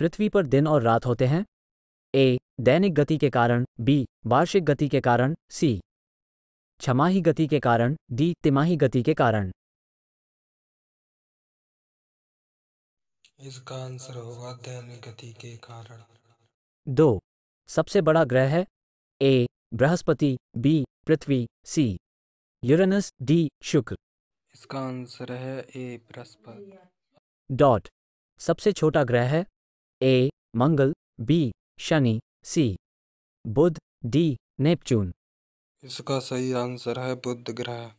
पृथ्वी पर दिन और रात होते हैं ए दैनिक गति के कारण बी वार्षिक गति के कारण सी छमाही गति के कारण डी तिमाही गति के कारण इसका आंसर होगा दैनिक गति के कारण दो सबसे बड़ा ग्रह है ए बृहस्पति बी पृथ्वी सी यूरेनस डी शुक्र इसका आंसर है ए बृहस्पति डॉट सबसे छोटा ग्रह है ए मंगल बी शनि सी बुध डी नेपच्यून इसका सही आंसर है बुध ग्रह